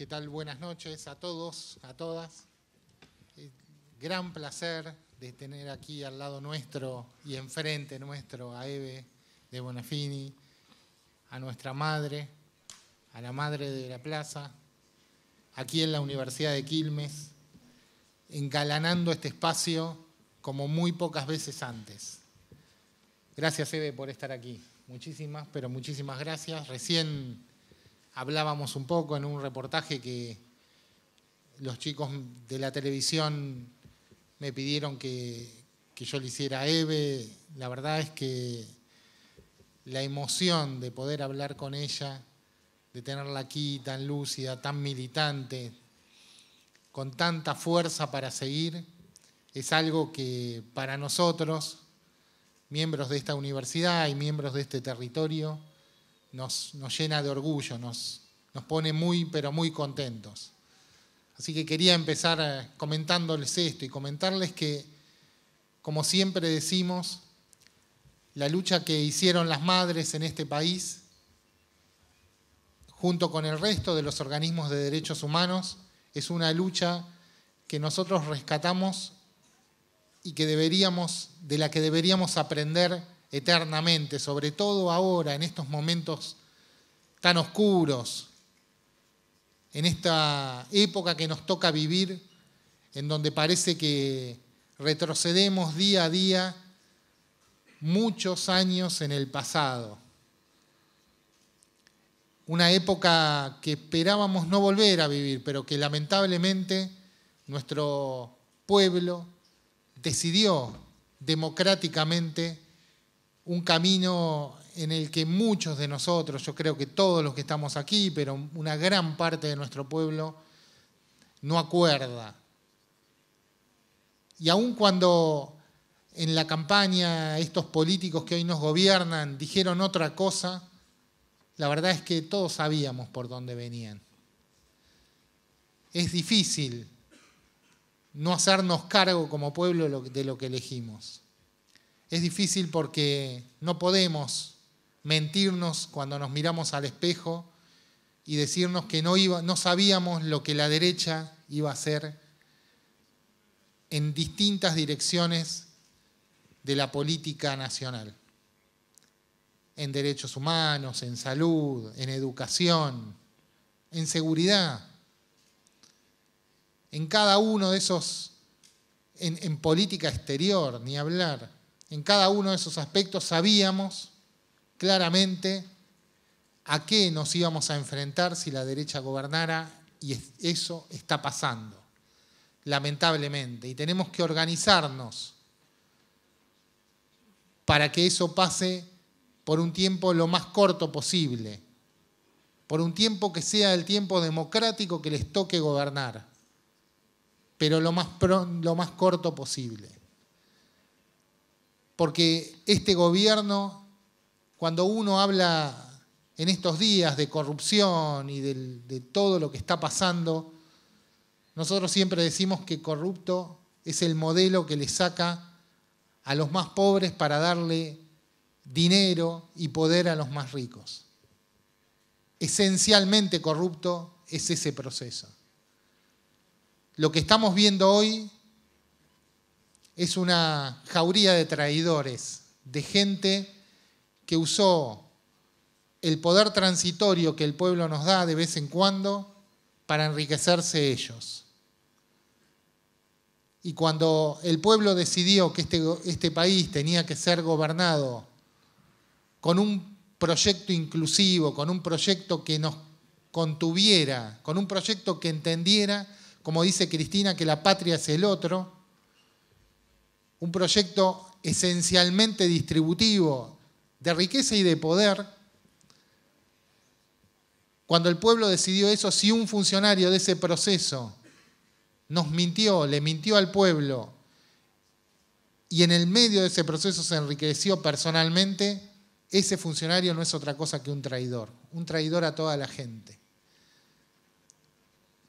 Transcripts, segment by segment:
¿Qué tal? Buenas noches a todos, a todas. Eh, gran placer de tener aquí al lado nuestro y enfrente nuestro a Eve de Bonafini, a nuestra madre, a la madre de la plaza, aquí en la Universidad de Quilmes, engalanando este espacio como muy pocas veces antes. Gracias, Eve, por estar aquí. Muchísimas, pero muchísimas gracias. Recién hablábamos un poco en un reportaje que los chicos de la televisión me pidieron que, yo le hiciera a Eve. La verdad es que la emoción de poder hablar con ella, de tenerla aquí tan lúcida, tan militante, con tanta fuerza para seguir, es algo que para nosotros, miembros de esta universidad y miembros de este territorio, nos, llena de orgullo, nos, nos pone muy, pero muy contentos. Así que quería empezar eh, comentándoles esto y comentarles que, como siempre decimos, la lucha que hicieron las madres en este país, junto con el resto de los organismos de derechos humanos, es una lucha que nosotros rescatamos y que deberíamos, de la que deberíamos aprender eternamente, sobre todo ahora, en estos momentos tan oscuros, en esta época que nos toca vivir, en donde parece que retrocedemos día a día muchos años en el pasado. Una época que esperábamos no volver a vivir, pero que lamentablemente nuestro pueblo decidió democráticamente un camino en el que muchos de nosotros, yo creo que todos los que estamos aquí, pero una gran parte de nuestro pueblo, no acuerda. Y aun cuando en la campaña estos políticos que hoy nos gobiernan dijeron otra cosa, la verdad es que todos sabíamos por dónde venían. Es difícil no hacernos cargo como pueblo de lo que elegimos. Es difícil porque no podemos mentirnos cuando nos miramos al espejo y decirnos que no, sabíamos lo que la derecha iba a hacer en distintas direcciones de la política nacional, en derechos humanos, en salud, en educación, en seguridad, en cada uno de esos, en política exterior, ni hablar. En cada uno de esos aspectos sabíamos claramente a qué nos íbamos a enfrentar si la derecha gobernara y eso está pasando, lamentablemente. Y tenemos que organizarnos para que eso pase por un tiempo lo más corto posible, por un tiempo que sea el tiempo democrático que les toque gobernar, pero lo más, corto posible porque este gobierno, cuando uno habla en estos días de corrupción y de todo lo que está pasando, nosotros siempre decimos que corrupto es el modelo que le saca a los más pobres para darle dinero y poder a los más ricos. Esencialmente corrupto es ese proceso. Lo que estamos viendo hoy es una jauría de traidores, de gente que usó el poder transitorio que el pueblo nos da de vez en cuando para enriquecerse ellos. Y cuando el pueblo decidió que este, este país tenía que ser gobernado con un proyecto inclusivo, con un proyecto que nos contuviera, con un proyecto que entendiera, como dice Cristina, que la patria es el otro, un proyecto esencialmente distributivo de riqueza y de poder, cuando el pueblo decidió eso, si un funcionario de ese proceso nos mintió, le mintió al pueblo, y en el medio de ese proceso se enriqueció personalmente, ese funcionario no es otra cosa que un traidor, un traidor a toda la gente.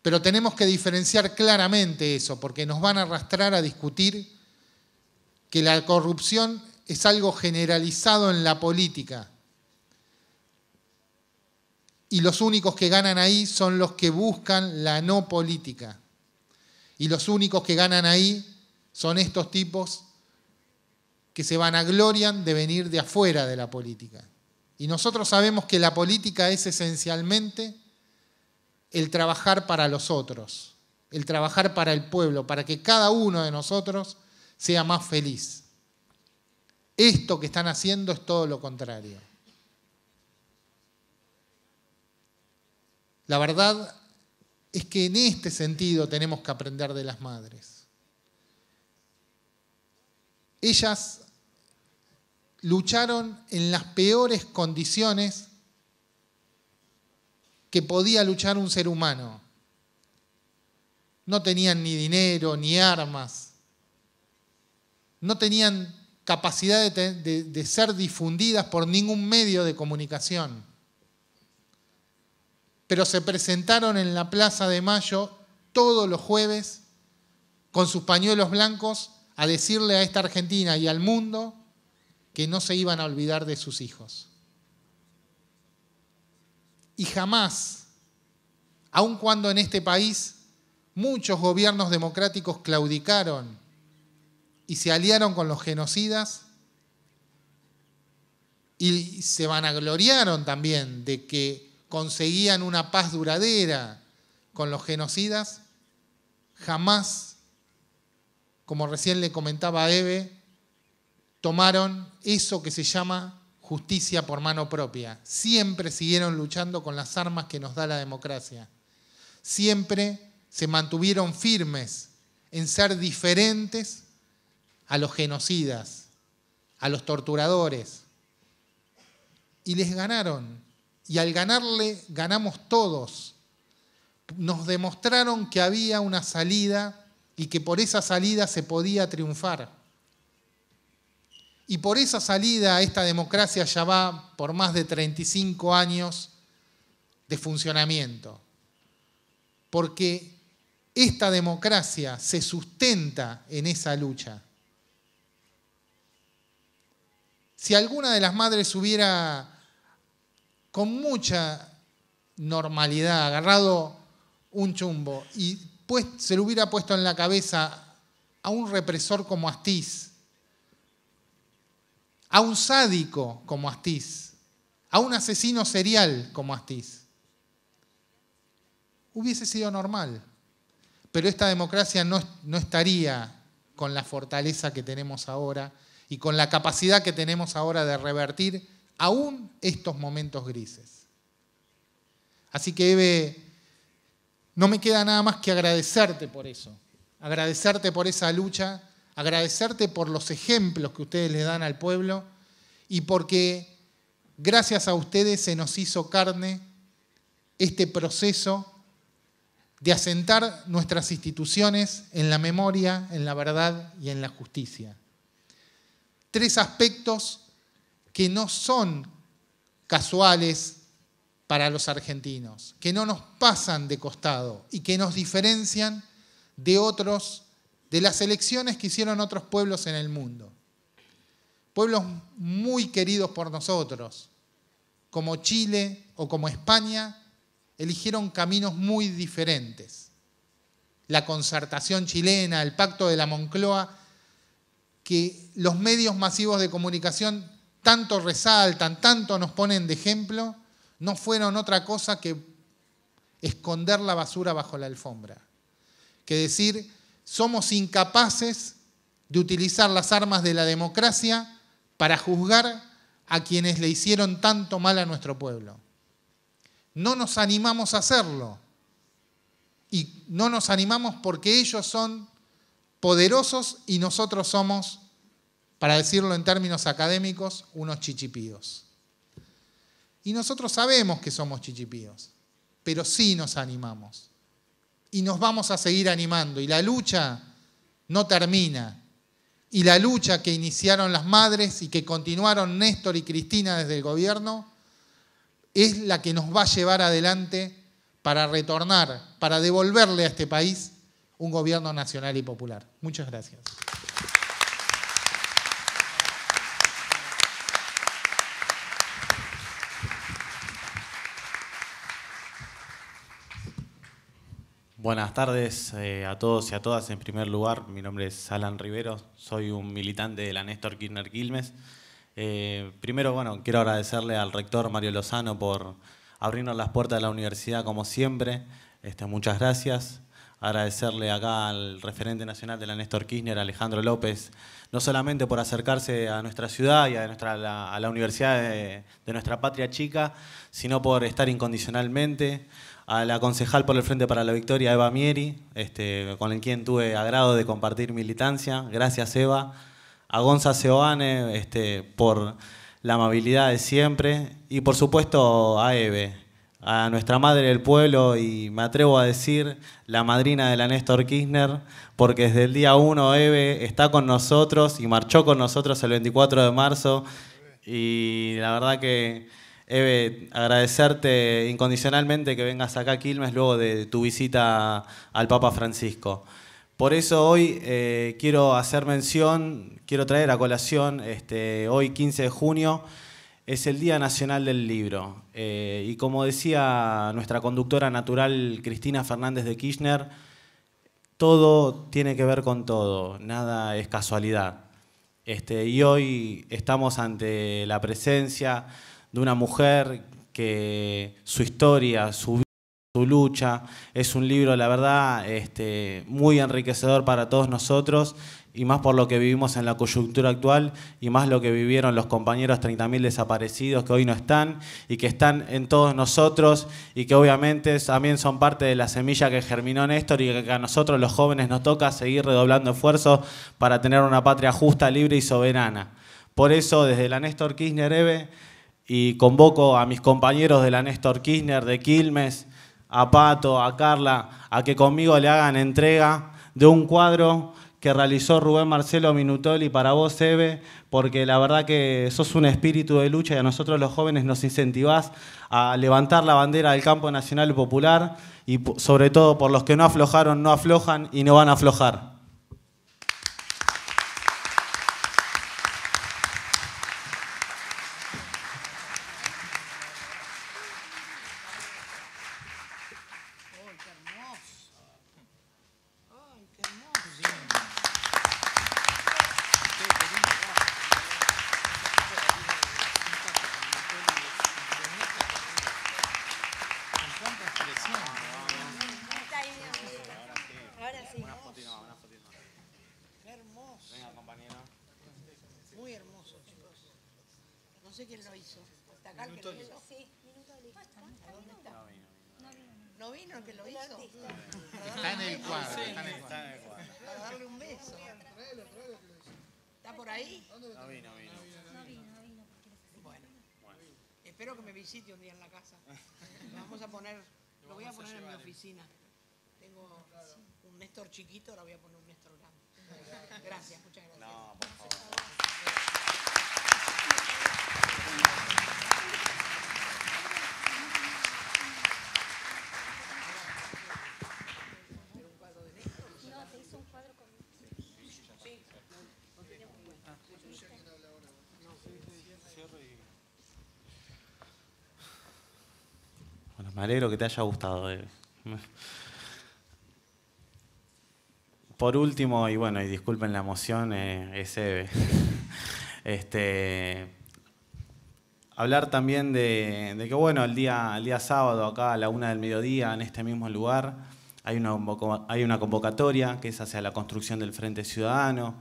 Pero tenemos que diferenciar claramente eso, porque nos van a arrastrar a discutir que la corrupción es algo generalizado en la política. Y los únicos que ganan ahí son los que buscan la no política. Y los únicos que ganan ahí son estos tipos que se van a glorian de venir de afuera de la política. Y nosotros sabemos que la política es esencialmente el trabajar para los otros, el trabajar para el pueblo, para que cada uno de nosotros sea más feliz. Esto que están haciendo es todo lo contrario. La verdad es que en este sentido tenemos que aprender de las madres. Ellas lucharon en las peores condiciones que podía luchar un ser humano. No tenían ni dinero, ni armas, no tenían capacidad de, ser difundidas por ningún medio de comunicación. Pero se presentaron en la Plaza de Mayo todos los jueves con sus pañuelos blancos a decirle a esta Argentina y al mundo que no se iban a olvidar de sus hijos. Y jamás, aun cuando en este país muchos gobiernos democráticos claudicaron y se aliaron con los genocidas y se vanagloriaron también de que conseguían una paz duradera con los genocidas, jamás, como recién le comentaba a Eve, tomaron eso que se llama justicia por mano propia. Siempre siguieron luchando con las armas que nos da la democracia. Siempre se mantuvieron firmes en ser diferentes a los genocidas, a los torturadores. Y les ganaron. Y al ganarle, ganamos todos. Nos demostraron que había una salida y que por esa salida se podía triunfar. Y por esa salida esta democracia ya va por más de 35 años de funcionamiento. Porque esta democracia se sustenta en esa lucha. Si alguna de las madres hubiera con mucha normalidad agarrado un chumbo y pues, se lo hubiera puesto en la cabeza a un represor como Astiz, a un sádico como Astiz, a un asesino serial como Astiz. Hubiese sido normal, pero esta democracia no estaría con la fortaleza que tenemos ahora y con la capacidad que tenemos ahora de revertir aún estos momentos grises. Así que, Eve, no me queda nada más que agradecerte por eso, agradecerte por esa lucha, agradecerte por los ejemplos que ustedes le dan al pueblo y porque gracias a ustedes se nos hizo carne este proceso de asentar nuestras instituciones en la memoria, en la verdad y en la justicia tres aspectos que no son casuales para los argentinos, que no nos pasan de costado y que nos diferencian de otros, de las elecciones que hicieron otros pueblos en el mundo. Pueblos muy queridos por nosotros, como Chile o como España, eligieron caminos muy diferentes. La concertación chilena, el pacto de la Moncloa, que los medios masivos de comunicación tanto resaltan, tanto nos ponen de ejemplo, no fueron otra cosa que esconder la basura bajo la alfombra. Que decir, somos incapaces de utilizar las armas de la democracia para juzgar a quienes le hicieron tanto mal a nuestro pueblo. No nos animamos a hacerlo. Y no nos animamos porque ellos son poderosos y nosotros somos para decirlo en términos académicos, unos chichipíos. Y nosotros sabemos que somos chichipíos, pero sí nos animamos. Y nos vamos a seguir animando. Y la lucha no termina. Y la lucha que iniciaron las madres y que continuaron Néstor y Cristina desde el gobierno es la que nos va a llevar adelante para retornar, para devolverle a este país un gobierno nacional y popular. Muchas gracias. Buenas tardes eh, a todos y a todas. En primer lugar, mi nombre es Alan Rivero, soy un militante de la Néstor Kirchner Quilmes. Eh, primero, bueno, quiero agradecerle al rector Mario Lozano por abrirnos las puertas de la universidad como siempre. Este, muchas gracias. Agradecerle acá al referente nacional de la Néstor Kirchner, Alejandro López, no solamente por acercarse a nuestra ciudad y a, nuestra, la, a la universidad de nuestra patria chica, sino por estar incondicionalmente a la concejal por el Frente para la Victoria, Eva Mieri, este, con quien tuve agrado de compartir militancia. Gracias, Eva. A Gonza Seoane este, por la amabilidad de siempre. Y por supuesto a Eve, a nuestra madre del pueblo y me atrevo a decir la madrina de la Néstor Kirchner, porque desde el día 1 Eve está con nosotros y marchó con nosotros el 24 de marzo. Y la verdad que Eve, agradecerte incondicionalmente que vengas acá a Quilmes luego de tu visita al Papa Francisco. Por eso hoy eh, quiero hacer mención, quiero traer a colación, este, hoy 15 de junio es el Día Nacional del Libro. Eh, y como decía nuestra conductora natural Cristina Fernández de Kirchner, todo tiene que ver con todo, nada es casualidad. Este, y hoy estamos ante la presencia de una mujer que su historia, su vida, su lucha, es un libro, la verdad, este, muy enriquecedor para todos nosotros y más por lo que vivimos en la coyuntura actual y más lo que vivieron los compañeros 30.000 desaparecidos que hoy no están y que están en todos nosotros y que obviamente también son parte de la semilla que germinó Néstor y que a nosotros los jóvenes nos toca seguir redoblando esfuerzos para tener una patria justa, libre y soberana. Por eso, desde la Néstor Kirchner EVE, y convoco a mis compañeros de la Néstor Kirchner, de Quilmes, a Pato, a Carla, a que conmigo le hagan entrega de un cuadro que realizó Rubén Marcelo Minutoli para vos, Eve, porque la verdad que sos un espíritu de lucha y a nosotros los jóvenes nos incentivás a levantar la bandera del campo nacional popular y sobre todo por los que no aflojaron, no aflojan y no van a aflojar. sitio un día en la casa. Lo vamos a poner, lo voy a poner en mi oficina. Tengo un Néstor chiquito, ahora voy a poner un Néstor grande. Me alegro que te haya gustado. Eh. Por último, y bueno, y disculpen la emoción, eh, es este, hablar también de, que, bueno, el día, el día sábado, acá a la una del mediodía, en este mismo lugar, hay una, hay una convocatoria que es hacia la construcción del Frente Ciudadano,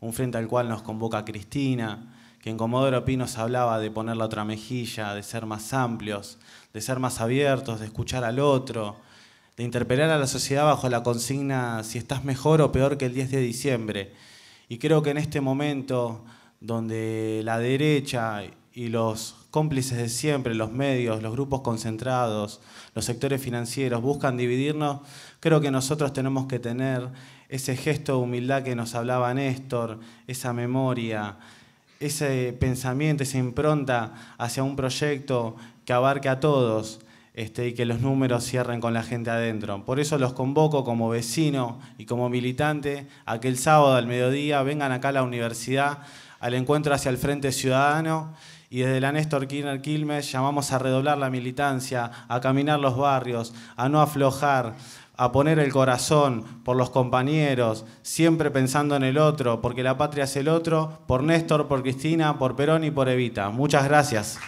un frente al cual nos convoca Cristina que en Comodoro Pi nos hablaba de poner la otra mejilla, de ser más amplios, de ser más abiertos, de escuchar al otro, de interpelar a la sociedad bajo la consigna si estás mejor o peor que el 10 de diciembre. Y creo que en este momento donde la derecha y los cómplices de siempre, los medios, los grupos concentrados, los sectores financieros buscan dividirnos, creo que nosotros tenemos que tener ese gesto de humildad que nos hablaba Néstor, esa memoria, ese pensamiento, esa impronta hacia un proyecto que abarque a todos este, y que los números cierren con la gente adentro. Por eso los convoco como vecino y como militante a que el sábado al mediodía vengan acá a la universidad al encuentro hacia el Frente Ciudadano y desde la Néstor Kirchner Quilmes llamamos a redoblar la militancia, a caminar los barrios, a no aflojar, a poner el corazón por los compañeros, siempre pensando en el otro, porque la patria es el otro, por Néstor, por Cristina, por Perón y por Evita. Muchas gracias.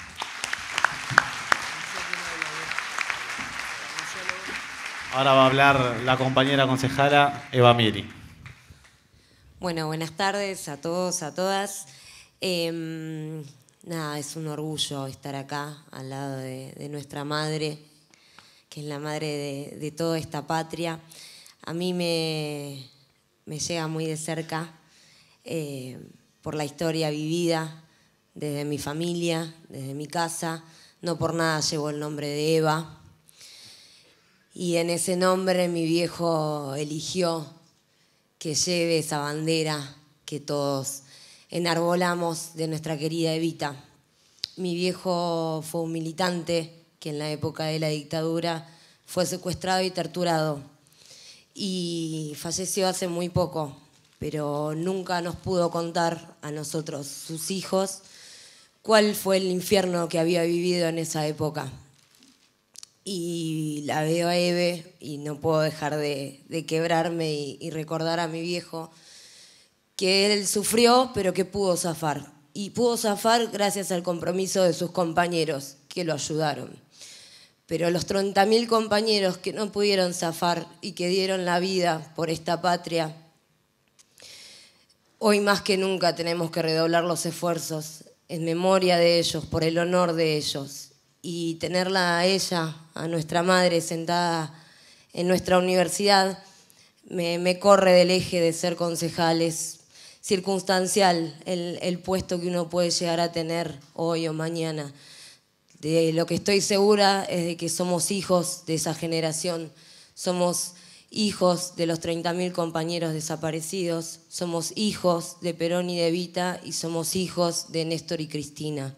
Ahora va a hablar la compañera concejala Eva Miri. Bueno, buenas tardes a todos, a todas. Em, nada, es un orgullo estar acá al lado de nuestra madre, que es la madre de, toda esta patria, a mí me, llega muy de cerca eh, por la historia vivida desde mi familia, desde mi casa. No por nada llevo el nombre de Eva. Y en ese nombre mi viejo eligió que lleve esa bandera que todos enarbolamos de nuestra querida Evita. Mi viejo fue un militante que en la época de la dictadura fue secuestrado y torturado. Y falleció hace muy poco, pero nunca nos pudo contar a nosotros, sus hijos, cuál fue el infierno que había vivido en esa época. Y la veo a Eve y no puedo dejar de, quebrarme y recordar a mi viejo que él sufrió, pero que pudo zafar. Y pudo zafar gracias al compromiso de sus compañeros que lo ayudaron pero los 30.000 compañeros que no pudieron zafar y que dieron la vida por esta patria, hoy más que nunca tenemos que redoblar los esfuerzos en memoria de ellos, por el honor de ellos, y tenerla a ella, a nuestra madre, sentada en nuestra universidad, me, corre del eje de ser concejales circunstancial el puesto que uno puede llegar a tener hoy o mañana. De lo que estoy segura es de que somos hijos de esa generación, somos hijos de los 30.000 compañeros desaparecidos, somos hijos de Perón y de Vita y somos hijos de Néstor y Cristina.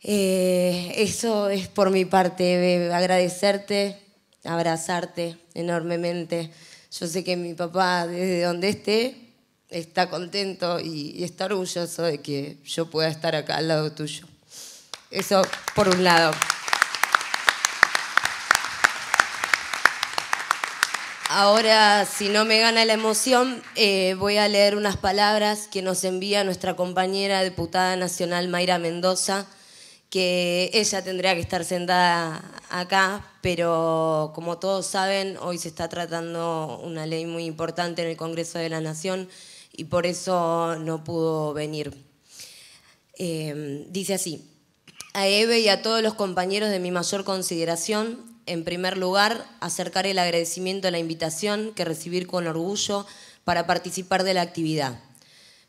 Eh, eso es por mi parte, agradecerte, abrazarte enormemente. Yo sé que mi papá, desde donde esté, está contento y está orgulloso de que yo pueda estar acá al lado tuyo. Eso por un lado. Ahora, si no me gana la emoción, eh, voy a leer unas palabras que nos envía nuestra compañera diputada nacional Mayra Mendoza, que ella tendría que estar sentada acá, pero como todos saben, hoy se está tratando una ley muy importante en el Congreso de la Nación y por eso no pudo venir. Eh, dice así a Eve y a todos los compañeros de mi mayor consideración. En primer lugar, acercar el agradecimiento a la invitación que recibir con orgullo para participar de la actividad.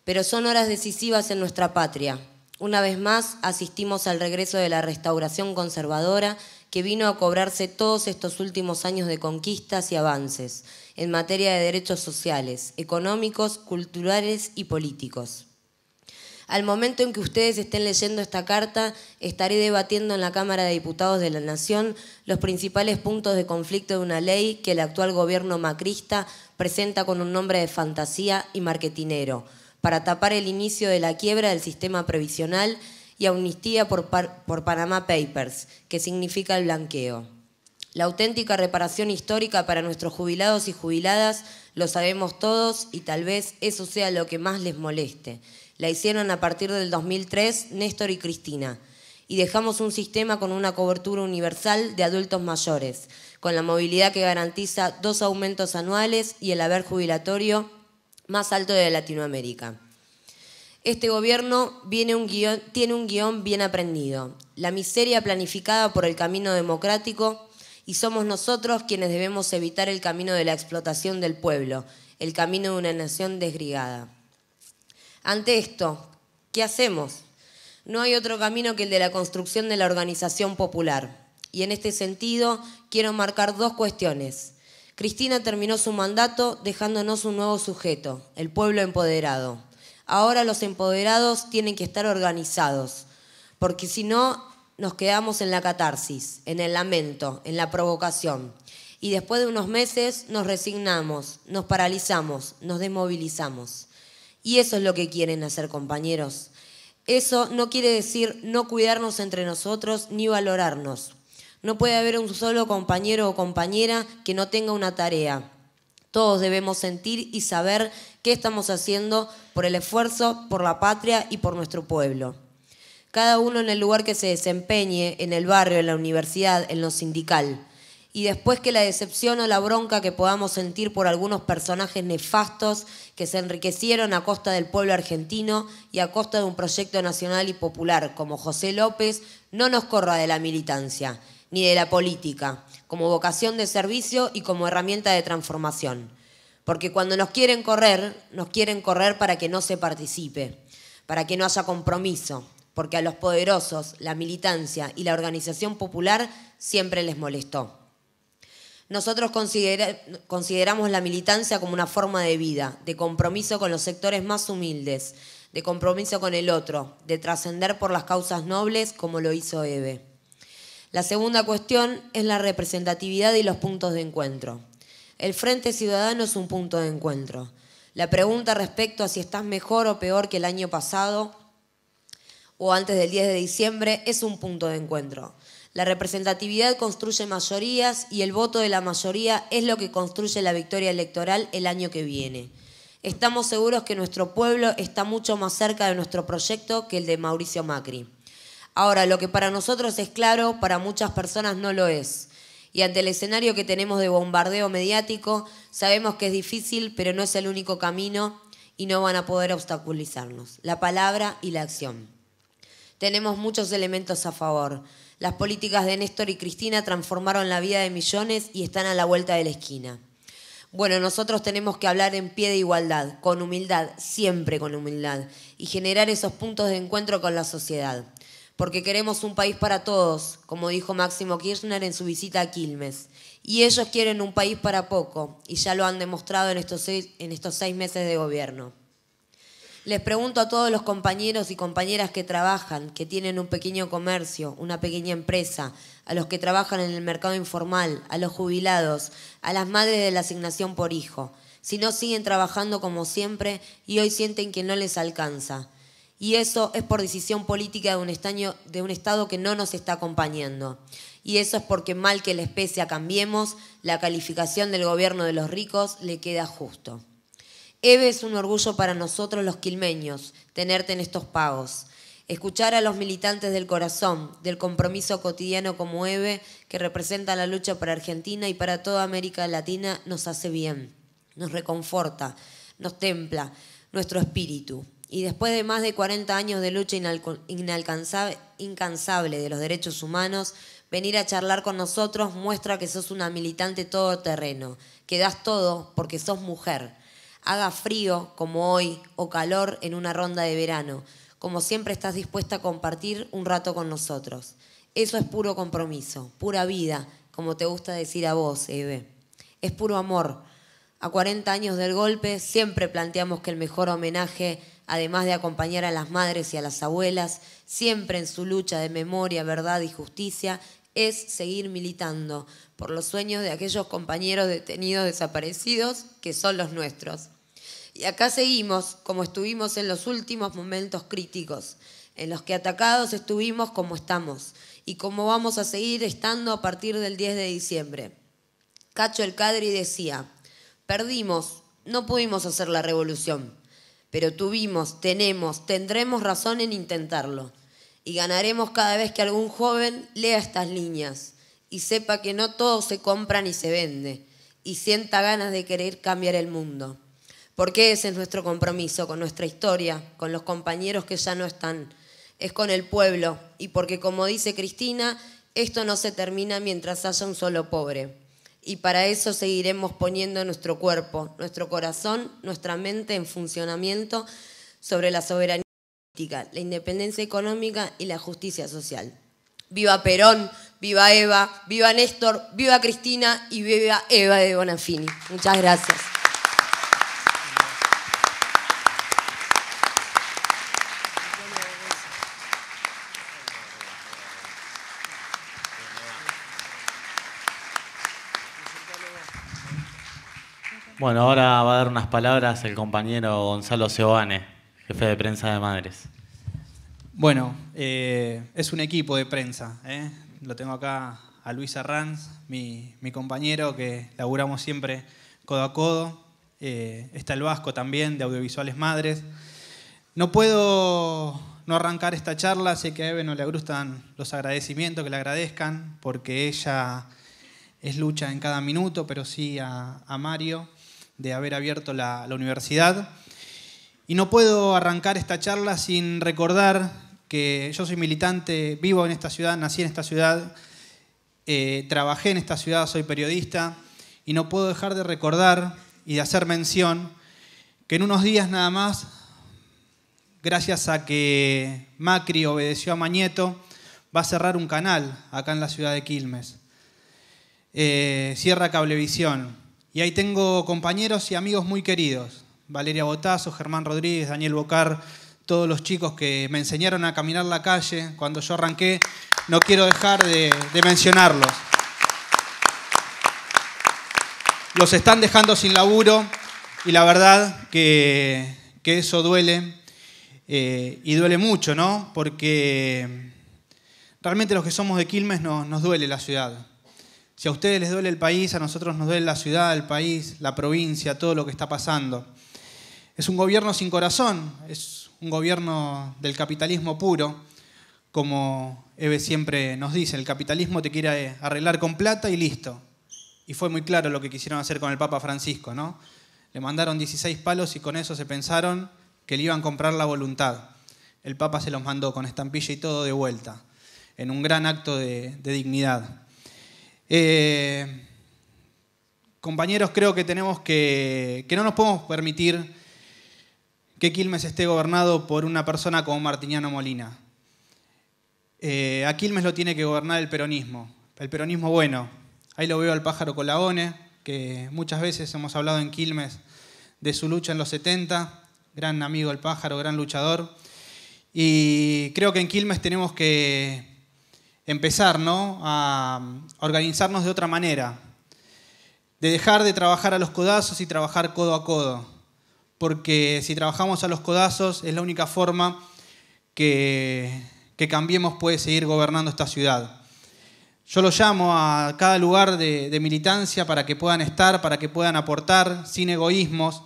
Pero son horas decisivas en nuestra patria. Una vez más, asistimos al regreso de la restauración conservadora que vino a cobrarse todos estos últimos años de conquistas y avances en materia de derechos sociales, económicos, culturales y políticos. Al momento en que ustedes estén leyendo esta carta, estaré debatiendo en la Cámara de Diputados de la Nación los principales puntos de conflicto de una ley que el actual gobierno macrista presenta con un nombre de fantasía y marketinero, para tapar el inicio de la quiebra del sistema previsional y amnistía por, por Panama Papers, que significa el blanqueo. La auténtica reparación histórica para nuestros jubilados y jubiladas lo sabemos todos y tal vez eso sea lo que más les moleste. La hicieron a partir del 2003 Néstor y Cristina. Y dejamos un sistema con una cobertura universal de adultos mayores, con la movilidad que garantiza dos aumentos anuales y el haber jubilatorio más alto de Latinoamérica. Este gobierno tiene un guión bien aprendido, la miseria planificada por el camino democrático y somos nosotros quienes debemos evitar el camino de la explotación del pueblo, el camino de una nación desgrigada. Ante esto, ¿qué hacemos? No hay otro camino que el de la construcción de la organización popular. Y en este sentido, quiero marcar dos cuestiones. Cristina terminó su mandato dejándonos un nuevo sujeto, el pueblo empoderado. Ahora los empoderados tienen que estar organizados, porque si no, nos quedamos en la catarsis, en el lamento, en la provocación. Y después de unos meses nos resignamos, nos paralizamos, nos desmovilizamos. Y eso es lo que quieren hacer, compañeros. Eso no quiere decir no cuidarnos entre nosotros ni valorarnos. No puede haber un solo compañero o compañera que no tenga una tarea. Todos debemos sentir y saber qué estamos haciendo por el esfuerzo, por la patria y por nuestro pueblo. Cada uno en el lugar que se desempeñe, en el barrio, en la universidad, en lo sindical y después que la decepción o la bronca que podamos sentir por algunos personajes nefastos que se enriquecieron a costa del pueblo argentino y a costa de un proyecto nacional y popular como José López, no nos corra de la militancia, ni de la política, como vocación de servicio y como herramienta de transformación. Porque cuando nos quieren correr, nos quieren correr para que no se participe, para que no haya compromiso, porque a los poderosos la militancia y la organización popular siempre les molestó. Nosotros consideramos la militancia como una forma de vida, de compromiso con los sectores más humildes, de compromiso con el otro, de trascender por las causas nobles como lo hizo Eve. La segunda cuestión es la representatividad y los puntos de encuentro. El Frente Ciudadano es un punto de encuentro. La pregunta respecto a si estás mejor o peor que el año pasado o antes del 10 de diciembre es un punto de encuentro. La representatividad construye mayorías y el voto de la mayoría es lo que construye la victoria electoral el año que viene. Estamos seguros que nuestro pueblo está mucho más cerca de nuestro proyecto que el de Mauricio Macri. Ahora, lo que para nosotros es claro, para muchas personas no lo es. Y ante el escenario que tenemos de bombardeo mediático, sabemos que es difícil, pero no es el único camino y no van a poder obstaculizarnos. La palabra y la acción. Tenemos muchos elementos a favor. Las políticas de Néstor y Cristina transformaron la vida de millones y están a la vuelta de la esquina. Bueno, nosotros tenemos que hablar en pie de igualdad, con humildad, siempre con humildad, y generar esos puntos de encuentro con la sociedad. Porque queremos un país para todos, como dijo Máximo Kirchner en su visita a Quilmes. Y ellos quieren un país para poco, y ya lo han demostrado en estos seis, en estos seis meses de gobierno. Les pregunto a todos los compañeros y compañeras que trabajan, que tienen un pequeño comercio, una pequeña empresa, a los que trabajan en el mercado informal, a los jubilados, a las madres de la asignación por hijo, si no siguen trabajando como siempre y hoy sienten que no les alcanza. Y eso es por decisión política de un, Estado que no nos está acompañando. Y eso es porque mal que la pese Cambiemos, la calificación del gobierno de los ricos le queda justo. Eve es un orgullo para nosotros los quilmeños, tenerte en estos pagos. Escuchar a los militantes del corazón, del compromiso cotidiano como Eve, que representa la lucha para Argentina y para toda América Latina, nos hace bien, nos reconforta, nos templa nuestro espíritu. Y después de más de 40 años de lucha incansable de los derechos humanos, venir a charlar con nosotros muestra que sos una militante todoterreno, que das todo porque sos mujer haga frío como hoy o calor en una ronda de verano. Como siempre estás dispuesta a compartir un rato con nosotros. Eso es puro compromiso, pura vida, como te gusta decir a vos, Eve. Es puro amor. A 40 años del golpe siempre planteamos que el mejor homenaje, además de acompañar a las madres y a las abuelas, siempre en su lucha de memoria, verdad y justicia, es seguir militando por los sueños de aquellos compañeros detenidos desaparecidos que son los nuestros. Y acá seguimos como estuvimos en los últimos momentos críticos, en los que atacados estuvimos como estamos y como vamos a seguir estando a partir del 10 de diciembre. Cacho el Cadri decía, perdimos, no pudimos hacer la revolución, pero tuvimos, tenemos, tendremos razón en intentarlo y ganaremos cada vez que algún joven lea estas líneas y sepa que no todo se compra ni se vende y sienta ganas de querer cambiar el mundo. Porque ese es nuestro compromiso con nuestra historia, con los compañeros que ya no están, es con el pueblo y porque como dice Cristina, esto no se termina mientras haya un solo pobre. Y para eso seguiremos poniendo nuestro cuerpo, nuestro corazón, nuestra mente en funcionamiento sobre la soberanía política, la independencia económica y la justicia social. ¡Viva Perón! viva Eva, viva Néstor, viva Cristina y viva Eva de Bonafini. Muchas gracias. Bueno, ahora va a dar unas palabras el compañero Gonzalo Seoane, jefe de prensa de Madres. Bueno, eh, es un equipo de prensa. ¿eh? lo tengo acá a Luisa Arranz, mi, compañero que laburamos siempre codo a codo. Eh, está el Vasco también, de Audiovisuales Madres. No puedo no arrancar esta charla, sé que a Eve no le gustan los agradecimientos, que le agradezcan, porque ella es lucha en cada minuto, pero sí a, Mario de haber abierto la universidad. Y no puedo arrancar esta charla sin recordar que yo soy militante, vivo en esta ciudad, nací en esta ciudad, eh, trabajé en esta ciudad, soy periodista, y no puedo dejar de recordar y de hacer mención que en unos días nada más, gracias a que Macri obedeció a Mañeto, va a cerrar un canal acá en la ciudad de Quilmes. Eh, cierra Cablevisión. Y ahí tengo compañeros y amigos muy queridos. Valeria Botazo, Germán Rodríguez, Daniel Bocar, todos los chicos que me enseñaron a caminar la calle cuando yo arranqué. No quiero dejar de, mencionarlos. Los están dejando sin laburo y la verdad que, eso duele eh, y duele mucho, ¿no? Porque realmente los que somos de Quilmes no, nos duele la ciudad. Si a ustedes les duele el país, a nosotros nos duele la ciudad, el país, la provincia, todo lo que está pasando. Es un gobierno sin corazón, es un gobierno del capitalismo puro, como Eve siempre nos dice, el capitalismo te quiere arreglar con plata y listo. Y fue muy claro lo que quisieron hacer con el Papa Francisco, ¿no? Le mandaron 16 palos y con eso se pensaron que le iban a comprar la voluntad. El Papa se los mandó con estampilla y todo de vuelta, en un gran acto de, dignidad. Eh, compañeros, creo que tenemos que, que no nos podemos permitir que Quilmes esté gobernado por una persona como Martiniano Molina. Eh, a Quilmes lo tiene que gobernar el peronismo, el peronismo bueno. Ahí lo veo al pájaro Colagone, que muchas veces hemos hablado en Quilmes de su lucha en los 70, gran amigo el pájaro, gran luchador. Y creo que en Quilmes tenemos que empezar a organizarnos de otra manera, de dejar de trabajar a los codazos y trabajar codo a codo porque si trabajamos a los codazos es la única forma que, Cambiemos puede seguir gobernando esta ciudad. Yo lo llamo a cada lugar de, militancia para que puedan estar, para que puedan aportar sin egoísmos.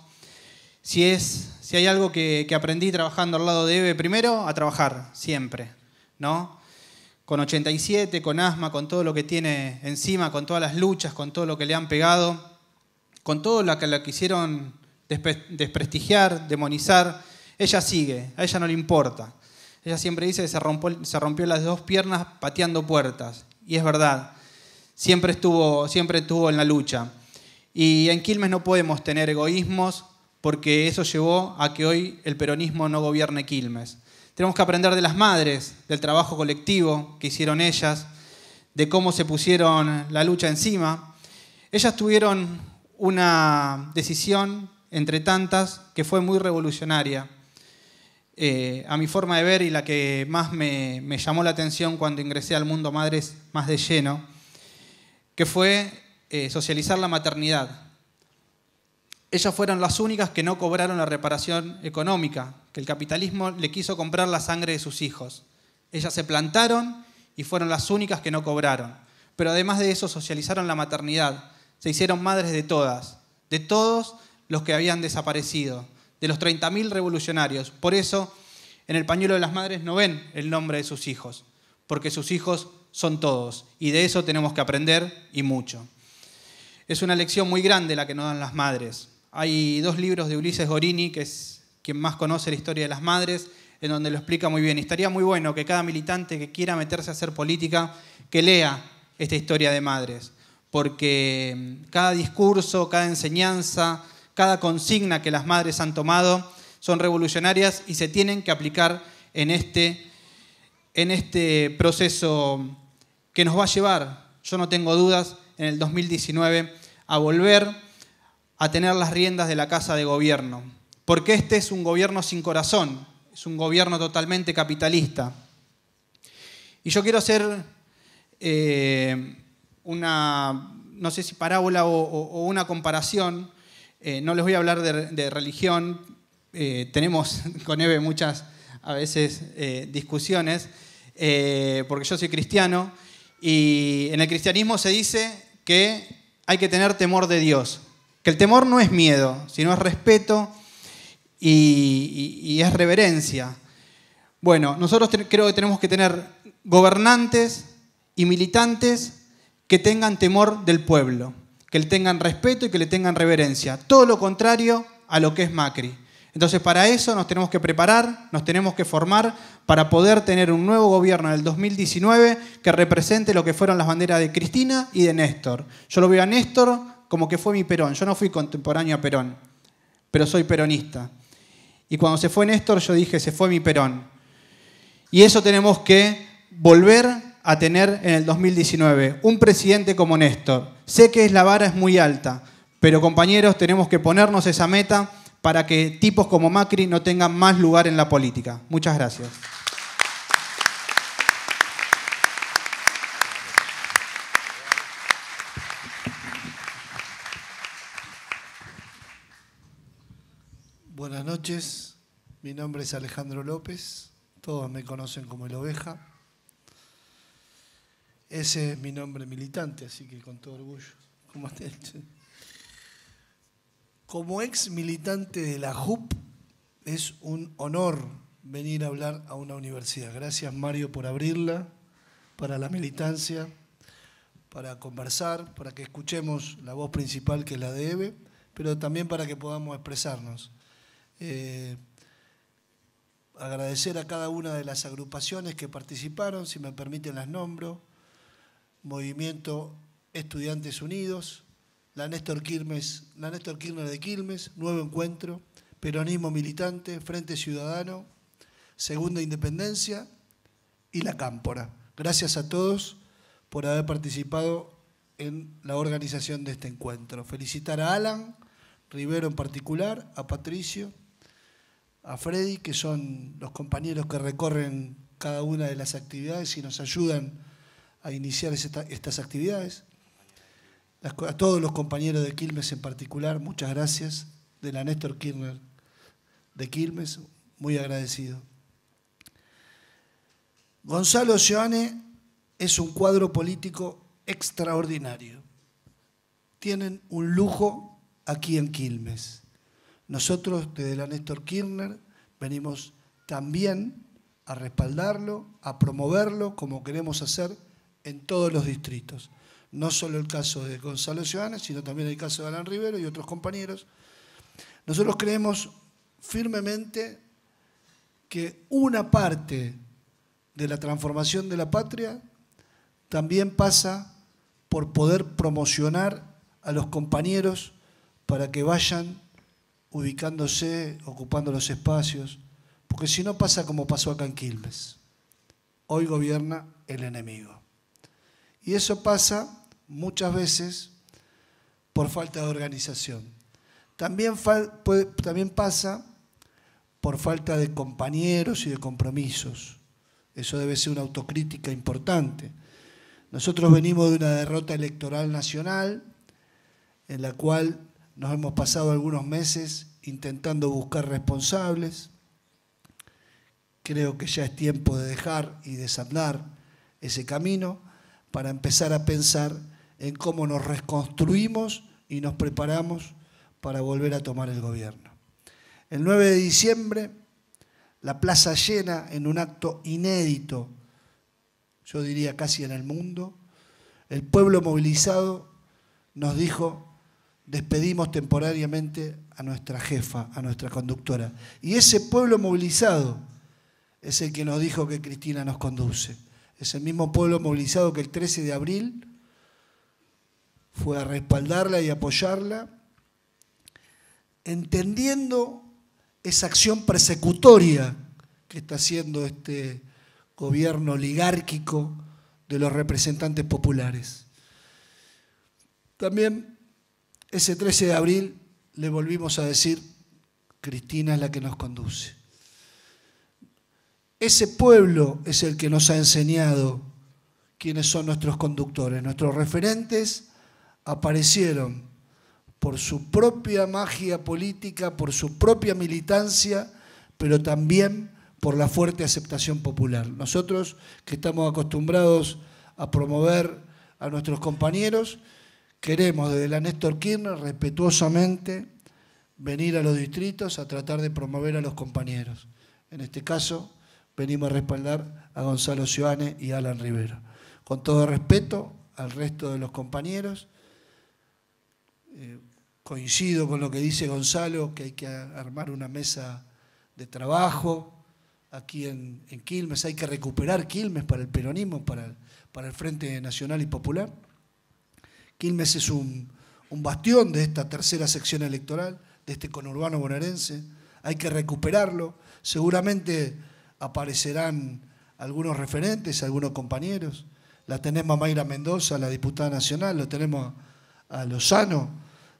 Si, es, si hay algo que, aprendí trabajando al lado de Ebe primero a trabajar, siempre, ¿no? Con 87, con asma, con todo lo que tiene encima, con todas las luchas, con todo lo que le han pegado, con todo lo que, lo que hicieron desprestigiar, demonizar. Ella sigue, a ella no le importa. Ella siempre dice que se rompió, se rompió las dos piernas pateando puertas. Y es verdad, siempre estuvo, siempre estuvo en la lucha. Y en Quilmes no podemos tener egoísmos porque eso llevó a que hoy el peronismo no gobierne Quilmes. Tenemos que aprender de las madres, del trabajo colectivo que hicieron ellas, de cómo se pusieron la lucha encima. Ellas tuvieron una decisión entre tantas, que fue muy revolucionaria. Eh, a mi forma de ver y la que más me, llamó la atención cuando ingresé al mundo madres más de lleno, que fue eh, socializar la maternidad. Ellas fueron las únicas que no cobraron la reparación económica, que el capitalismo le quiso comprar la sangre de sus hijos. Ellas se plantaron y fueron las únicas que no cobraron. Pero además de eso socializaron la maternidad, se hicieron madres de todas, de todos los que habían desaparecido, de los 30.000 revolucionarios. Por eso, en el pañuelo de las madres no ven el nombre de sus hijos, porque sus hijos son todos, y de eso tenemos que aprender y mucho. Es una lección muy grande la que nos dan las madres. Hay dos libros de Ulises Gorini, que es quien más conoce la historia de las madres, en donde lo explica muy bien. estaría muy bueno que cada militante que quiera meterse a hacer política, que lea esta historia de madres, porque cada discurso, cada enseñanza, cada consigna que las madres han tomado son revolucionarias y se tienen que aplicar en este, en este proceso que nos va a llevar, yo no tengo dudas, en el 2019 a volver a tener las riendas de la Casa de Gobierno. Porque este es un gobierno sin corazón, es un gobierno totalmente capitalista. Y yo quiero hacer eh, una, no sé si parábola o, una comparación eh, no les voy a hablar de, religión, eh, tenemos con Eve muchas a veces eh, discusiones, porque yo soy cristiano y en el cristianismo se dice que hay que tener temor de Dios, que el temor no es miedo, sino es respeto y es reverencia. Bueno, nosotros creo que tenemos que tener gobernantes y militantes que tengan temor del pueblo que le tengan respeto y que le tengan reverencia. Todo lo contrario a lo que es Macri. Entonces para eso nos tenemos que preparar, nos tenemos que formar para poder tener un nuevo gobierno en el 2019 que represente lo que fueron las banderas de Cristina y de Néstor. Yo lo veo a Néstor como que fue mi Perón. Yo no fui contemporáneo a Perón, pero soy peronista. Y cuando se fue Néstor yo dije, se fue mi Perón. Y eso tenemos que volver a tener en el 2019, un presidente como Néstor. Sé que la vara es muy alta, pero compañeros, tenemos que ponernos esa meta para que tipos como Macri no tengan más lugar en la política. Muchas gracias. Buenas noches, mi nombre es Alejandro López, todos me conocen como el oveja. Ese es mi nombre militante, así que con todo orgullo. Como, ex militante de la JUP, es un honor venir a hablar a una universidad. Gracias Mario por abrirla para la militancia, para conversar, para que escuchemos la voz principal que la debe, pero también para que podamos expresarnos. Eh, agradecer a cada una de las agrupaciones que participaron, si me permiten las nombro. Movimiento Estudiantes Unidos, la Néstor Quirmes la Néstor Kirchner de Quilmes, Nuevo Encuentro, Peronismo Militante, Frente Ciudadano, Segunda Independencia y La Cámpora. Gracias a todos por haber participado en la organización de este encuentro. Felicitar a Alan, Rivero en particular, a Patricio, a Freddy, que son los compañeros que recorren cada una de las actividades y nos ayudan a iniciar estas actividades. a todos los compañeros de Quilmes en particular, muchas gracias. De la Néstor Kirchner de Quilmes, muy agradecido. Gonzalo Oceane es un cuadro político extraordinario. Tienen un lujo aquí en Quilmes. Nosotros desde la Néstor Kirchner venimos también a respaldarlo, a promoverlo como queremos hacer en todos los distritos. No solo el caso de Gonzalo Ciudadanos, sino también el caso de Alan Rivero y otros compañeros. Nosotros creemos firmemente que una parte de la transformación de la patria también pasa por poder promocionar a los compañeros para que vayan ubicándose, ocupando los espacios, porque si no pasa como pasó acá en Quilmes. Hoy gobierna el enemigo. Y eso pasa muchas veces por falta de organización. También, pasa por falta de compañeros y de compromisos. Eso debe ser una autocrítica importante. Nosotros venimos de una derrota electoral nacional en la cual nos hemos pasado algunos meses intentando buscar responsables. Creo que ya es tiempo de dejar y desandar ese camino para empezar a pensar en cómo nos reconstruimos y nos preparamos para volver a tomar el gobierno. El 9 de diciembre, la plaza llena en un acto inédito, yo diría casi en el mundo, el pueblo movilizado nos dijo, despedimos temporariamente a nuestra jefa, a nuestra conductora. Y ese pueblo movilizado es el que nos dijo que Cristina nos conduce. Es el mismo pueblo movilizado que el 13 de abril fue a respaldarla y apoyarla, entendiendo esa acción persecutoria que está haciendo este gobierno oligárquico de los representantes populares. También ese 13 de abril le volvimos a decir, Cristina es la que nos conduce. Ese pueblo es el que nos ha enseñado quiénes son nuestros conductores. Nuestros referentes aparecieron por su propia magia política, por su propia militancia, pero también por la fuerte aceptación popular. Nosotros que estamos acostumbrados a promover a nuestros compañeros, queremos desde la Néstor Kirchner respetuosamente venir a los distritos a tratar de promover a los compañeros. En este caso, venimos a respaldar a Gonzalo Sioane y Alan Rivero. Con todo respeto al resto de los compañeros, eh, coincido con lo que dice Gonzalo, que hay que armar una mesa de trabajo aquí en, Quilmes, hay que recuperar Quilmes para el peronismo, para el, para el Frente Nacional y Popular. Quilmes es un, un bastión de esta tercera sección electoral, de este conurbano bonaerense. Hay que recuperarlo. Seguramente aparecerán algunos referentes, algunos compañeros. La tenemos a Mayra Mendoza, la diputada nacional, lo tenemos a Lozano,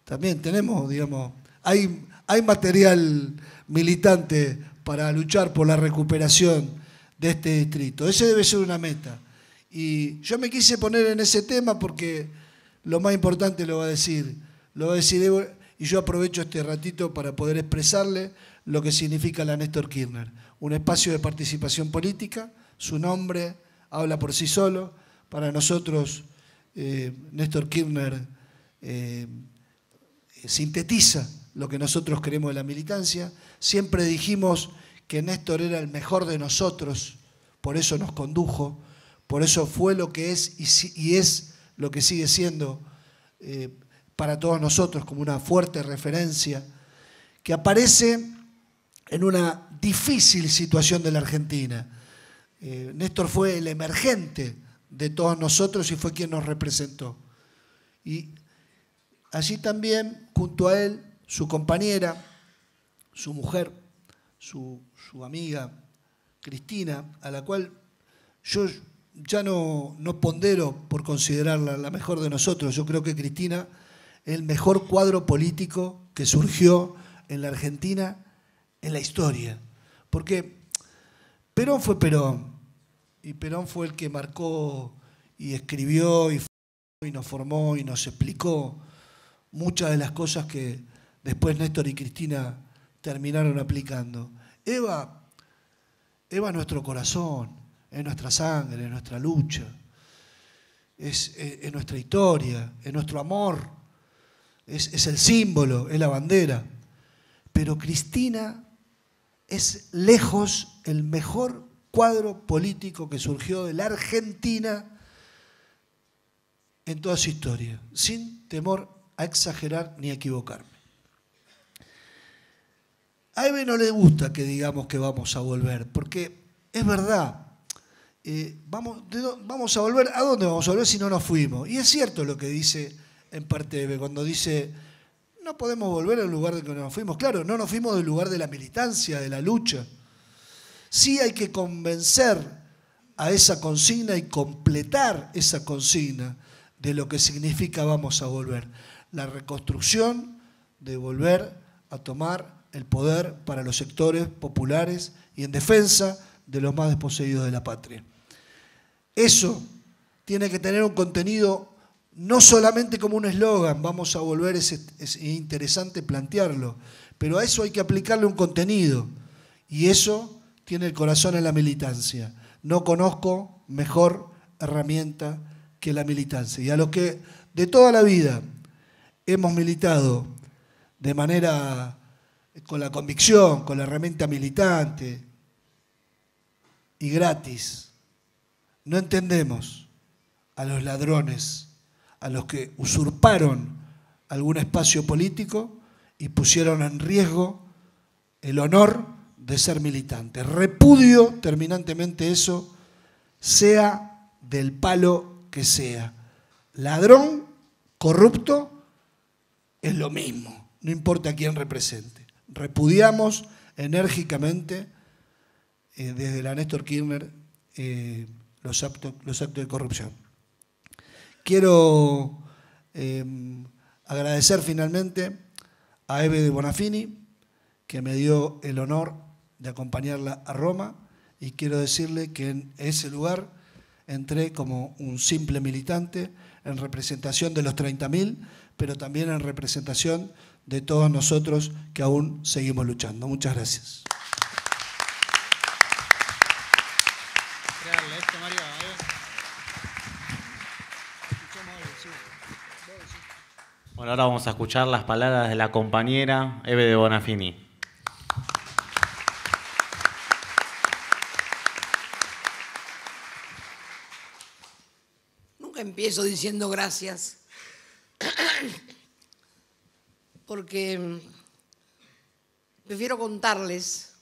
también tenemos, digamos, hay, hay material militante para luchar por la recuperación de este distrito. Ese debe ser una meta. Y yo me quise poner en ese tema porque lo más importante lo va a decir, lo va a decir Evo, y yo aprovecho este ratito para poder expresarle lo que significa la Néstor Kirchner un espacio de participación política, su nombre habla por sí solo. Para nosotros, eh, Néstor Kirchner eh, sintetiza lo que nosotros queremos de la militancia. Siempre dijimos que Néstor era el mejor de nosotros, por eso nos condujo, por eso fue lo que es y, es lo que sigue siendo eh, para todos nosotros como una fuerte referencia, que aparece en una difícil situación de la Argentina. Eh, Néstor fue el emergente de todos nosotros y fue quien nos representó. Y allí también, junto a él, su compañera, su mujer, su, amiga, Cristina, a la cual yo ya no, no pondero por considerarla la mejor de nosotros. Yo creo que Cristina es el mejor cuadro político que surgió en la Argentina en la historia. Porque Perón fue Perón, y Perón fue el que marcó y escribió y, nos formó y nos explicó muchas de las cosas que después Néstor y Cristina terminaron aplicando. Eva, Eva es nuestro corazón, es nuestra sangre, es nuestra lucha, es, nuestra historia, es nuestro amor, es, es el símbolo, es la bandera. Pero Cristina es lejos el mejor cuadro político que surgió de la Argentina en toda su historia, sin temor a exagerar ni a equivocarme. A Eve no le gusta que digamos que vamos a volver, porque es verdad, eh, vamos, vamos a volver, ¿a dónde vamos a volver si no nos fuimos? Y es cierto lo que dice en parte cuando dice, no podemos volver al lugar de que nos fuimos. Claro, no nos fuimos del lugar de la militancia, de la lucha. Sí hay que convencer a esa consigna y completar esa consigna de lo que significa vamos a volver. La reconstrucción de volver a tomar el poder para los sectores populares y en defensa de los más desposeídos de la patria. Eso tiene que tener un contenido no solamente como un eslogan, vamos a volver, es, interesante plantearlo, pero a eso hay que aplicarle un contenido. Y eso tiene el corazón en la militancia. No conozco mejor herramienta que la militancia. Y a los que de toda la vida hemos militado de manera con la convicción, con la herramienta militante y gratis, no entendemos a los ladrones a los que usurparon algún espacio político y pusieron en riesgo el honor de ser militante. Repudio terminantemente eso, sea del palo que sea. Ladrón, corrupto, es lo mismo, no importa quién represente. Repudiamos enérgicamente eh, desde la Néstor Kirchner eh, los, actos, los actos de corrupción. Quiero em, agradecer finalmente a Eve de Bonafini, que me dio el honor de acompañarla a Roma, y quiero decirle que en ese lugar entré como un simple militante en representación de los 30.000, pero también en representación de todos nosotros que aún seguimos luchando. Muchas gracias. ahora vamos a escuchar las palabras de la compañera Eve de Bonafini. Nunca empiezo diciendo gracias, porque prefiero contarles,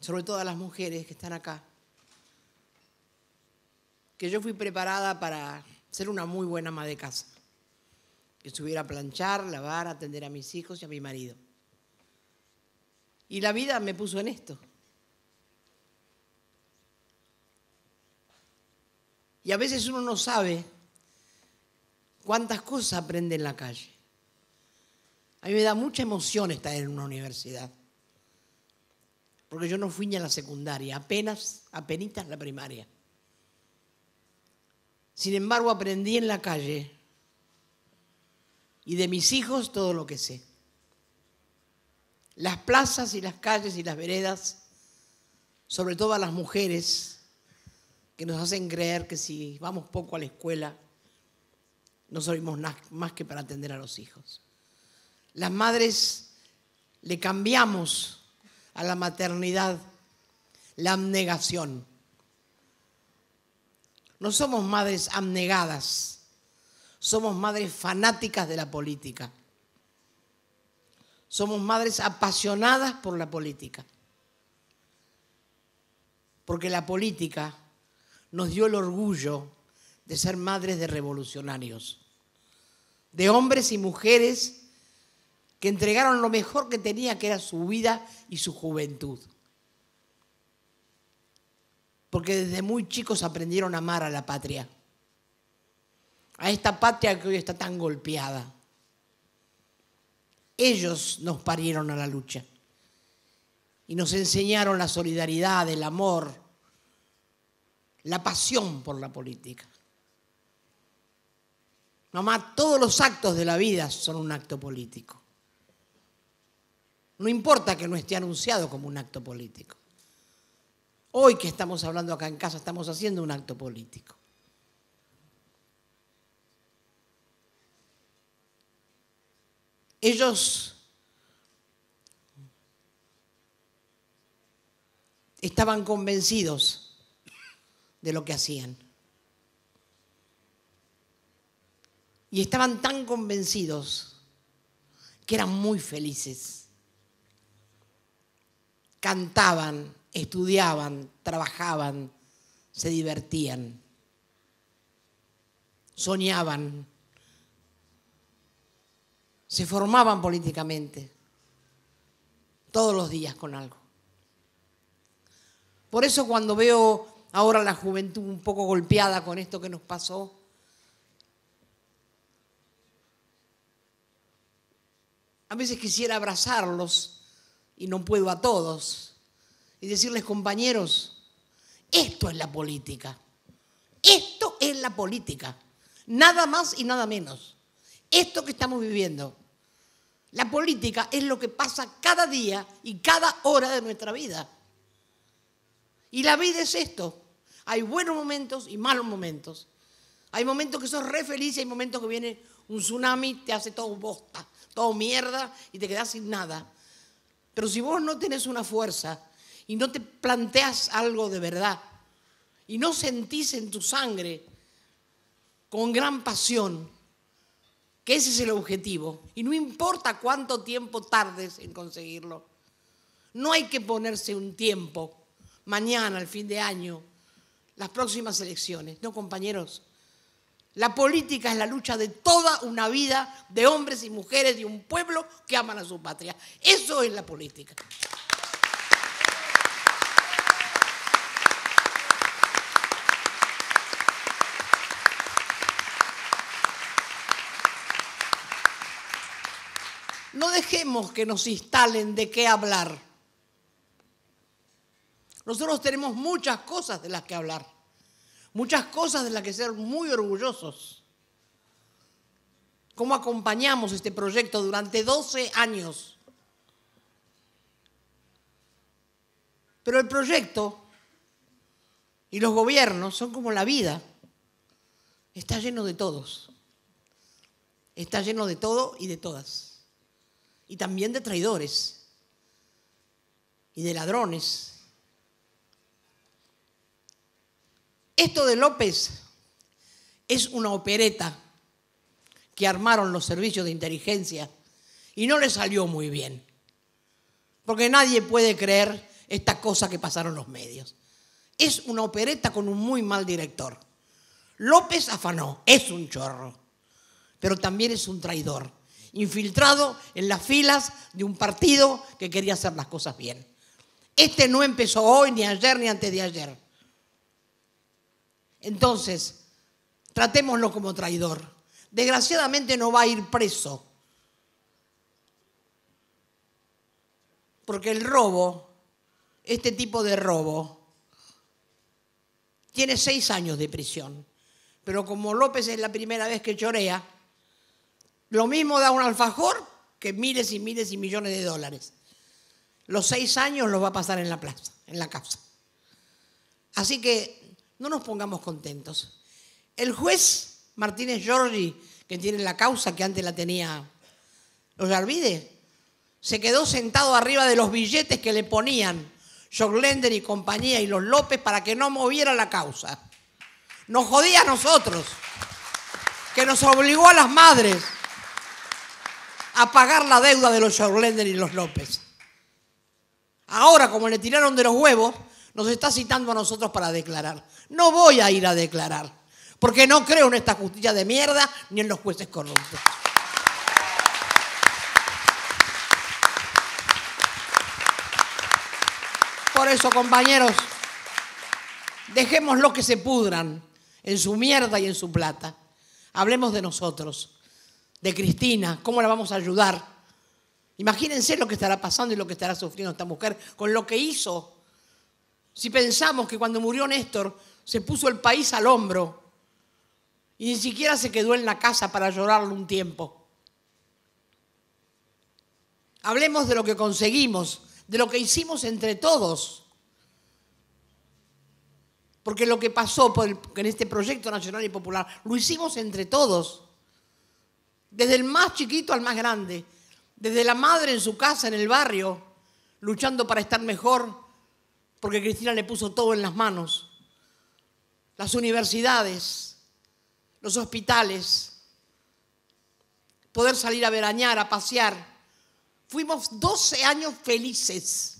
sobre todo a las mujeres que están acá, que yo fui preparada para ser una muy buena ama de casa que estuviera a planchar, lavar, atender a mis hijos y a mi marido. Y la vida me puso en esto. Y a veces uno no sabe cuántas cosas aprende en la calle. A mí me da mucha emoción estar en una universidad. Porque yo no fui ni a la secundaria, apenas, en la primaria. Sin embargo, aprendí en la calle y de mis hijos todo lo que sé. Las plazas y las calles y las veredas, sobre todo a las mujeres, que nos hacen creer que si vamos poco a la escuela, no servimos más que para atender a los hijos. Las madres le cambiamos a la maternidad la abnegación. No somos madres abnegadas, somos madres fanáticas de la política. Somos madres apasionadas por la política. Porque la política nos dio el orgullo de ser madres de revolucionarios, de hombres y mujeres que entregaron lo mejor que tenía, que era su vida y su juventud. Porque desde muy chicos aprendieron a amar a la patria a esta patria que hoy está tan golpeada. Ellos nos parieron a la lucha y nos enseñaron la solidaridad, el amor, la pasión por la política. Mamá, todos los actos de la vida son un acto político. No importa que no esté anunciado como un acto político. Hoy que estamos hablando acá en casa, estamos haciendo un acto político. ellos estaban convencidos de lo que hacían. Y estaban tan convencidos que eran muy felices. Cantaban, estudiaban, trabajaban, se divertían, soñaban se formaban políticamente, todos los días con algo. Por eso cuando veo ahora la juventud un poco golpeada con esto que nos pasó, a veces quisiera abrazarlos y no puedo a todos y decirles compañeros, esto es la política, esto es la política, nada más y nada menos, esto que estamos viviendo. La política es lo que pasa cada día y cada hora de nuestra vida. Y la vida es esto. Hay buenos momentos y malos momentos. Hay momentos que sos re feliz y hay momentos que viene un tsunami, te hace todo bosta, todo mierda y te quedas sin nada. Pero si vos no tenés una fuerza y no te planteas algo de verdad y no sentís en tu sangre con gran pasión que ese es el objetivo. Y no importa cuánto tiempo tardes en conseguirlo. No hay que ponerse un tiempo, mañana, al fin de año, las próximas elecciones. No, compañeros. La política es la lucha de toda una vida de hombres y mujeres de un pueblo que aman a su patria. Eso es la política. No dejemos que nos instalen de qué hablar. Nosotros tenemos muchas cosas de las que hablar, muchas cosas de las que ser muy orgullosos. ¿Cómo acompañamos este proyecto durante 12 años? Pero el proyecto y los gobiernos son como la vida. Está lleno de todos. Está lleno de todo y de todas y también de traidores y de ladrones. Esto de López es una opereta que armaron los servicios de inteligencia y no le salió muy bien, porque nadie puede creer esta cosa que pasaron los medios. Es una opereta con un muy mal director. López afanó, es un chorro, pero también es un traidor infiltrado en las filas de un partido que quería hacer las cosas bien. Este no empezó hoy, ni ayer, ni antes de ayer. Entonces, tratémoslo como traidor. Desgraciadamente no va a ir preso. Porque el robo, este tipo de robo, tiene seis años de prisión. Pero como López es la primera vez que chorea, lo mismo da un alfajor que miles y miles y millones de dólares. Los seis años los va a pasar en la plaza, en la causa Así que no nos pongamos contentos. El juez Martínez Giorgi, que tiene la causa que antes la tenía los Arvide, se quedó sentado arriba de los billetes que le ponían Joglender y compañía y los López para que no moviera la causa. Nos jodía a nosotros, que nos obligó a las madres a pagar la deuda de los Schorlender y los López. Ahora, como le tiraron de los huevos, nos está citando a nosotros para declarar. No voy a ir a declarar, porque no creo en esta justicia de mierda ni en los jueces corruptos. Por eso, compañeros, dejemos lo que se pudran en su mierda y en su plata. Hablemos de nosotros de Cristina, cómo la vamos a ayudar. Imagínense lo que estará pasando y lo que estará sufriendo esta mujer con lo que hizo. Si pensamos que cuando murió Néstor se puso el país al hombro y ni siquiera se quedó en la casa para llorarlo un tiempo. Hablemos de lo que conseguimos, de lo que hicimos entre todos. Porque lo que pasó en este proyecto nacional y popular lo hicimos entre todos. Desde el más chiquito al más grande, desde la madre en su casa, en el barrio, luchando para estar mejor, porque Cristina le puso todo en las manos. Las universidades, los hospitales, poder salir a verañar, a pasear. Fuimos 12 años felices.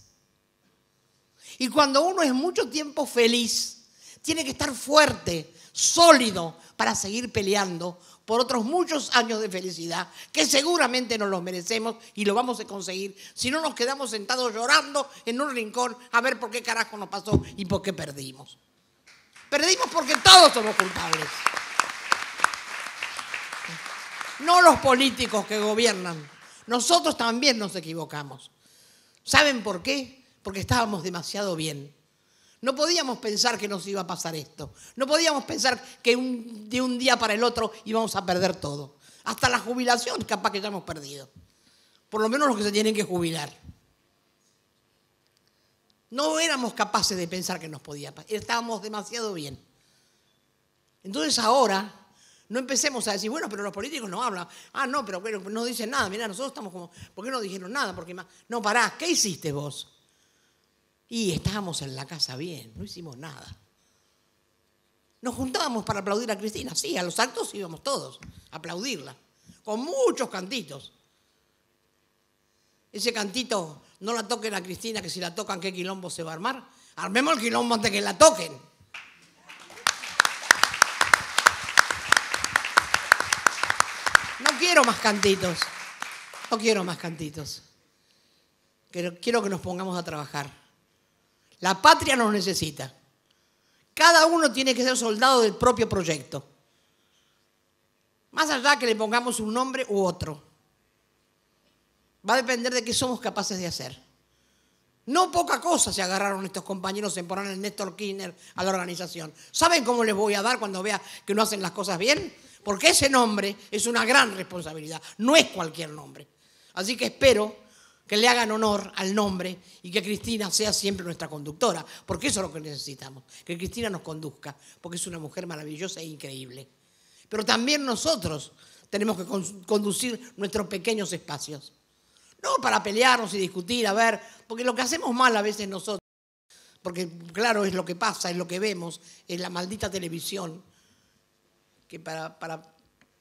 Y cuando uno es mucho tiempo feliz, tiene que estar fuerte, sólido, para seguir peleando por otros muchos años de felicidad que seguramente nos los merecemos y lo vamos a conseguir si no nos quedamos sentados llorando en un rincón a ver por qué carajo nos pasó y por qué perdimos. Perdimos porque todos somos culpables. No los políticos que gobiernan. Nosotros también nos equivocamos. ¿Saben por qué? Porque estábamos demasiado bien. No podíamos pensar que nos iba a pasar esto. No podíamos pensar que de un día para el otro íbamos a perder todo. Hasta la jubilación capaz que ya hemos perdido. Por lo menos los que se tienen que jubilar. No éramos capaces de pensar que nos podía pasar. Estábamos demasiado bien. Entonces ahora no empecemos a decir, bueno, pero los políticos no hablan. Ah, no, pero, pero no dicen nada. Mira, nosotros estamos como, ¿por qué no dijeron nada? Porque No, pará, ¿qué hiciste vos? Y estábamos en la casa bien, no hicimos nada. Nos juntábamos para aplaudir a Cristina, sí, a los actos íbamos todos a aplaudirla, con muchos cantitos. Ese cantito, no la toquen a Cristina, que si la tocan, ¿qué quilombo se va a armar? Armemos el quilombo antes que la toquen. No quiero más cantitos, no quiero más cantitos. quiero que nos pongamos a trabajar. La patria nos necesita. Cada uno tiene que ser soldado del propio proyecto. Más allá que le pongamos un nombre u otro. Va a depender de qué somos capaces de hacer. No poca cosa se agarraron estos compañeros en poner Néstor Kirchner a la organización. ¿Saben cómo les voy a dar cuando vea que no hacen las cosas bien? Porque ese nombre es una gran responsabilidad, no es cualquier nombre. Así que espero que le hagan honor al nombre y que Cristina sea siempre nuestra conductora, porque eso es lo que necesitamos, que Cristina nos conduzca, porque es una mujer maravillosa e increíble. Pero también nosotros tenemos que conducir nuestros pequeños espacios, no para pelearnos y discutir, a ver, porque lo que hacemos mal a veces nosotros, porque claro, es lo que pasa, es lo que vemos, es la maldita televisión, que para, para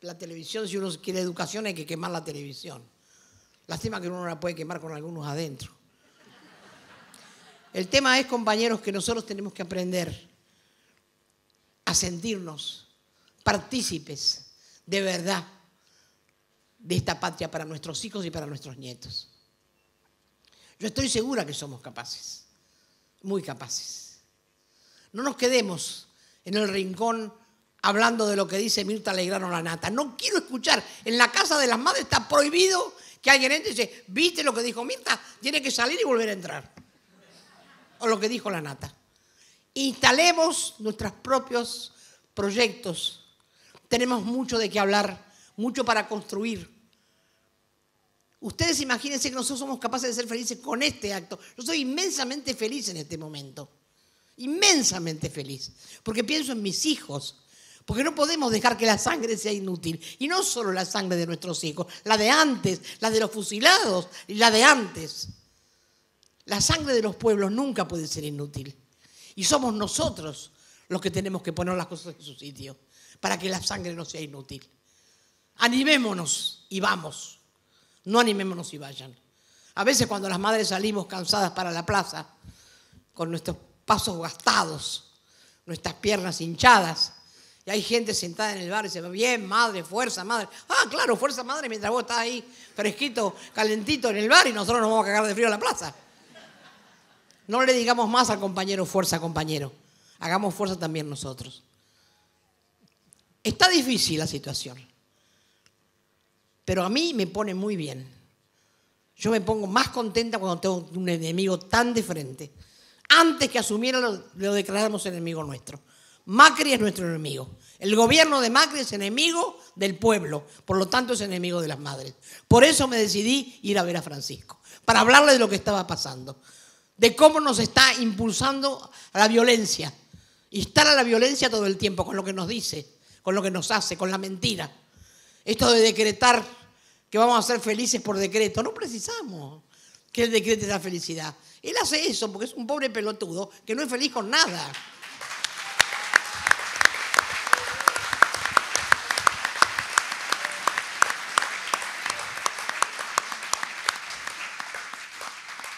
la televisión, si uno quiere educación, hay que quemar la televisión Lástima que uno no la puede quemar con algunos adentro. El tema es, compañeros, que nosotros tenemos que aprender a sentirnos partícipes de verdad de esta patria para nuestros hijos y para nuestros nietos. Yo estoy segura que somos capaces, muy capaces. No nos quedemos en el rincón hablando de lo que dice Mirta Legrano la nata. No quiero escuchar. En la casa de las madres está prohibido que alguien entre y dice, ¿viste lo que dijo Mirta? Tiene que salir y volver a entrar. O lo que dijo la nata. Instalemos nuestros propios proyectos. Tenemos mucho de qué hablar, mucho para construir. Ustedes imagínense que nosotros somos capaces de ser felices con este acto. Yo soy inmensamente feliz en este momento. Inmensamente feliz. Porque pienso en mis hijos, porque no podemos dejar que la sangre sea inútil. Y no solo la sangre de nuestros hijos, la de antes, la de los fusilados y la de antes. La sangre de los pueblos nunca puede ser inútil. Y somos nosotros los que tenemos que poner las cosas en su sitio para que la sangre no sea inútil. Animémonos y vamos. No animémonos y vayan. A veces cuando las madres salimos cansadas para la plaza, con nuestros pasos gastados, nuestras piernas hinchadas, y hay gente sentada en el bar y se dice, bien, madre, fuerza, madre. Ah, claro, fuerza, madre, mientras vos estás ahí fresquito, calentito en el bar y nosotros nos vamos a cagar de frío en la plaza. No le digamos más al compañero, fuerza, compañero. Hagamos fuerza también nosotros. Está difícil la situación, pero a mí me pone muy bien. Yo me pongo más contenta cuando tengo un enemigo tan de frente. Antes que asumiera lo declaramos enemigo nuestro. Macri es nuestro enemigo. El gobierno de Macri es enemigo del pueblo, por lo tanto es enemigo de las madres. Por eso me decidí ir a ver a Francisco, para hablarle de lo que estaba pasando, de cómo nos está impulsando a la violencia, instar a la violencia todo el tiempo, con lo que nos dice, con lo que nos hace, con la mentira. Esto de decretar que vamos a ser felices por decreto, no precisamos que el decrete la felicidad. Él hace eso porque es un pobre pelotudo que no es feliz con nada.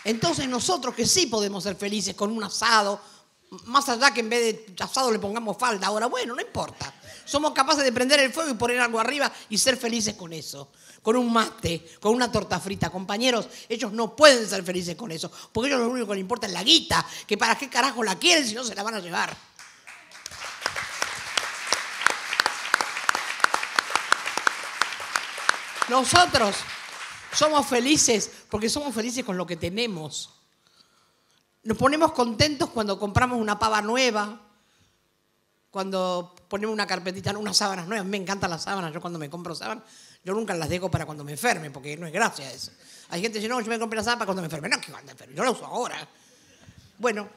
Entonces nosotros que sí podemos ser felices con un asado, más allá que en vez de asado le pongamos falda, ahora bueno, no importa. Somos capaces de prender el fuego y poner algo arriba y ser felices con eso. Con un mate, con una torta frita. Compañeros, ellos no pueden ser felices con eso. Porque ellos lo único que les importa es la guita. Que para qué carajo la quieren si no se la van a llevar. Nosotros somos felices porque somos felices con lo que tenemos. Nos ponemos contentos cuando compramos una pava nueva, cuando ponemos una carpetita, unas sábanas nuevas. Me encantan las sábanas. Yo cuando me compro sábanas, yo nunca las dejo para cuando me enferme, porque no es gracia eso. Hay gente que dice, no, yo me compré la sábanas para cuando me enferme. No, que cuando me enferme, yo la uso ahora. Bueno,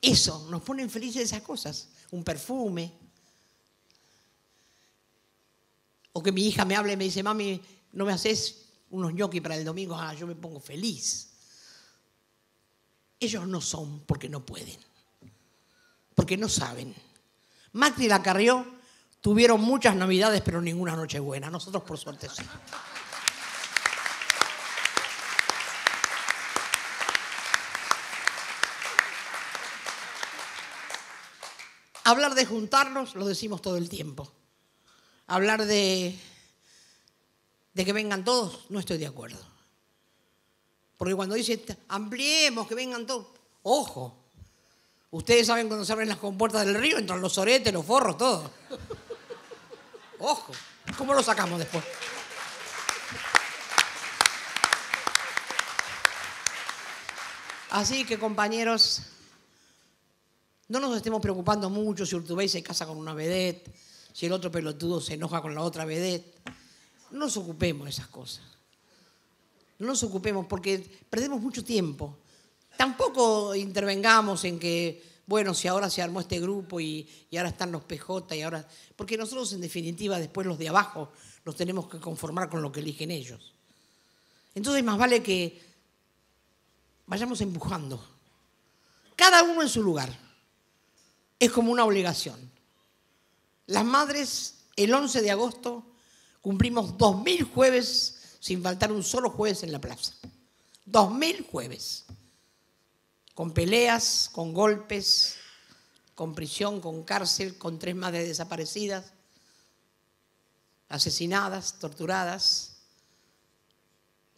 eso, nos ponen felices esas cosas. Un perfume. O que mi hija me hable y me dice, mami, no me haces unos ñoquis para el domingo, ah, yo me pongo feliz. Ellos no son porque no pueden, porque no saben. Macri y la Carrió tuvieron muchas navidades, pero ninguna noche buena. Nosotros, por suerte, sí. Hablar de juntarnos lo decimos todo el tiempo. Hablar de de que vengan todos, no estoy de acuerdo. Porque cuando dice ampliemos, que vengan todos, ojo, ustedes saben cuando se abren las compuertas del río, entran los oretes, los forros, todo. Ojo, ¿cómo lo sacamos después? Así que compañeros, no nos estemos preocupando mucho si Urtubey se casa con una vedette, si el otro pelotudo se enoja con la otra vedette no nos ocupemos de esas cosas. No nos ocupemos porque perdemos mucho tiempo. Tampoco intervengamos en que, bueno, si ahora se armó este grupo y, ahora están los PJ y ahora... Porque nosotros en definitiva después los de abajo los tenemos que conformar con lo que eligen ellos. Entonces más vale que vayamos empujando. Cada uno en su lugar. Es como una obligación. Las madres el 11 de agosto Cumplimos 2.000 jueves sin faltar un solo jueves en la plaza. 2.000 jueves. Con peleas, con golpes, con prisión, con cárcel, con tres madres desaparecidas, asesinadas, torturadas.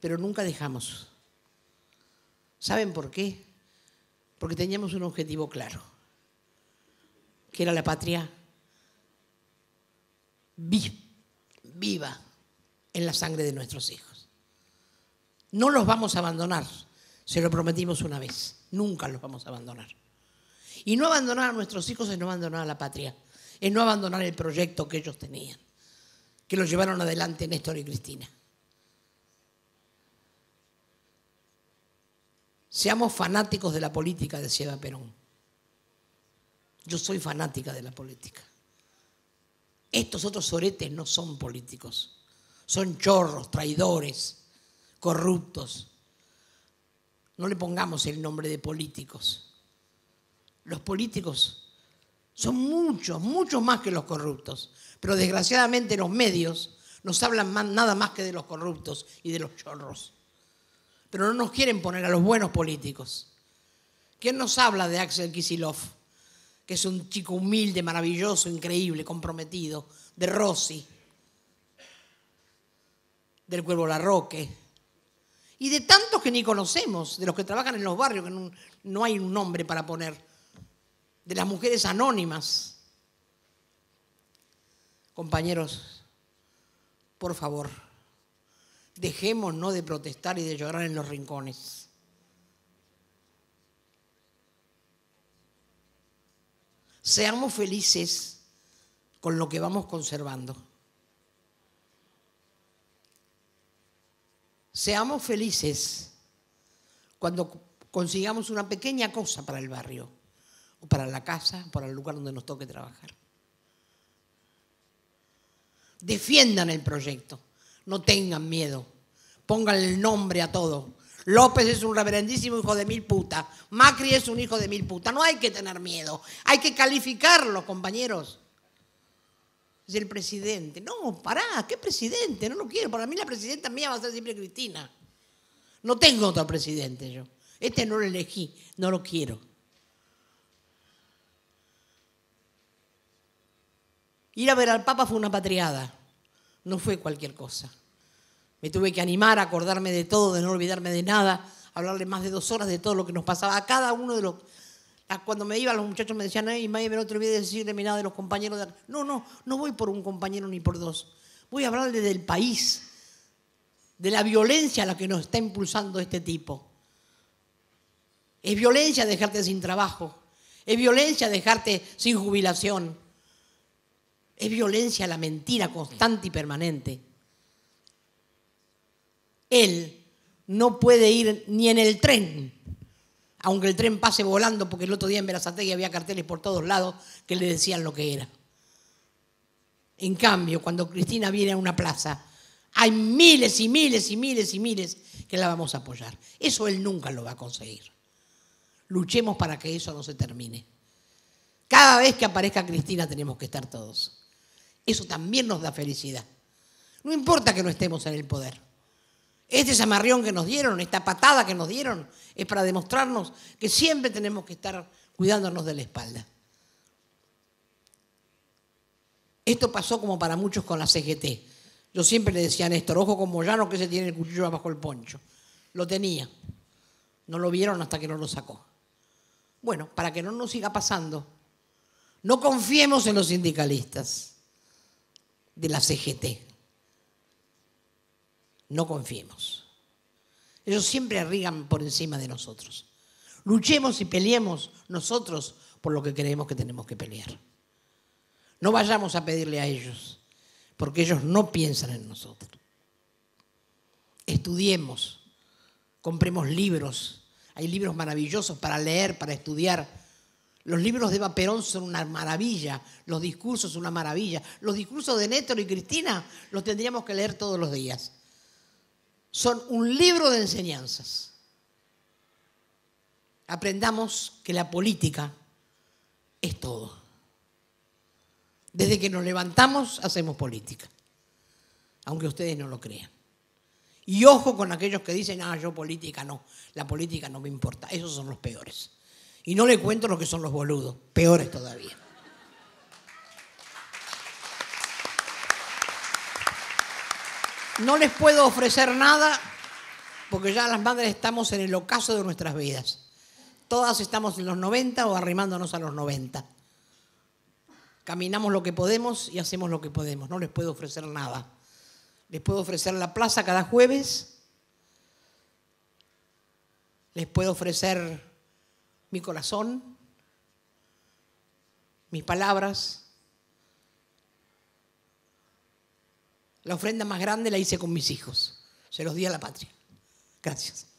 Pero nunca dejamos. ¿Saben por qué? Porque teníamos un objetivo claro, que era la patria viva en la sangre de nuestros hijos. No los vamos a abandonar, se lo prometimos una vez, nunca los vamos a abandonar. Y no abandonar a nuestros hijos es no abandonar a la patria, es no abandonar el proyecto que ellos tenían, que lo llevaron adelante Néstor y Cristina. Seamos fanáticos de la política, decía Eva Perón. Yo soy fanática de la política. Estos otros soretes no son políticos, son chorros, traidores, corruptos. No le pongamos el nombre de políticos. Los políticos son muchos, muchos más que los corruptos, pero desgraciadamente los medios nos hablan nada más que de los corruptos y de los chorros. Pero no nos quieren poner a los buenos políticos. ¿Quién nos habla de Axel Kisilov? que es un chico humilde, maravilloso, increíble, comprometido, de Rossi, del Cuervo Larroque, y de tantos que ni conocemos, de los que trabajan en los barrios, que no, hay un nombre para poner, de las mujeres anónimas. Compañeros, por favor, dejemos no de protestar y de llorar en los rincones Seamos felices con lo que vamos conservando. Seamos felices cuando consigamos una pequeña cosa para el barrio, o para la casa, para el lugar donde nos toque trabajar. Defiendan el proyecto, no tengan miedo, pongan el nombre a todo López es un reverendísimo hijo de mil puta. Macri es un hijo de mil puta. No hay que tener miedo. Hay que calificarlo, compañeros. Es el presidente. No, pará, ¿qué presidente? No lo quiero. Para mí la presidenta mía va a ser siempre Cristina. No tengo otro presidente yo. Este no lo elegí, no lo quiero. Ir a ver al Papa fue una patriada, no fue cualquier cosa. Me tuve que animar a acordarme de todo, de no olvidarme de nada, hablarle más de dos horas de todo lo que nos pasaba. A cada uno de los. Cuando me iba, los muchachos me decían, ay, a no te olvides de decirle nada de los compañeros. De... No, no, no voy por un compañero ni por dos. Voy a hablarle del país, de la violencia a la que nos está impulsando este tipo. Es violencia dejarte sin trabajo. Es violencia dejarte sin jubilación. Es violencia la mentira constante y permanente él no puede ir ni en el tren, aunque el tren pase volando, porque el otro día en y había carteles por todos lados que le decían lo que era. En cambio, cuando Cristina viene a una plaza, hay miles y miles y miles y miles que la vamos a apoyar. Eso él nunca lo va a conseguir. Luchemos para que eso no se termine. Cada vez que aparezca Cristina tenemos que estar todos. Eso también nos da felicidad. No importa que no estemos en el poder. Este zamarrión que nos dieron, esta patada que nos dieron, es para demostrarnos que siempre tenemos que estar cuidándonos de la espalda. Esto pasó como para muchos con la CGT. Yo siempre le decía a Néstor, ojo con Moyano que se tiene el cuchillo bajo el poncho. Lo tenía. No lo vieron hasta que no lo sacó. Bueno, para que no nos siga pasando, no confiemos en los sindicalistas de la CGT no confiemos. Ellos siempre arrigan por encima de nosotros. Luchemos y peleemos nosotros por lo que creemos que tenemos que pelear. No vayamos a pedirle a ellos, porque ellos no piensan en nosotros. Estudiemos, compremos libros. Hay libros maravillosos para leer, para estudiar. Los libros de Eva son una maravilla, los discursos son una maravilla. Los discursos de Néstor y Cristina los tendríamos que leer todos los días son un libro de enseñanzas. Aprendamos que la política es todo. Desde que nos levantamos hacemos política, aunque ustedes no lo crean. Y ojo con aquellos que dicen, ah, yo política no, la política no me importa. Esos son los peores. Y no le cuento lo que son los boludos, peores todavía. No les puedo ofrecer nada porque ya las madres estamos en el ocaso de nuestras vidas. Todas estamos en los 90 o arrimándonos a los 90. Caminamos lo que podemos y hacemos lo que podemos. No les puedo ofrecer nada. Les puedo ofrecer la plaza cada jueves. Les puedo ofrecer mi corazón, mis palabras, La ofrenda más grande la hice con mis hijos. Se los di a la patria. Gracias.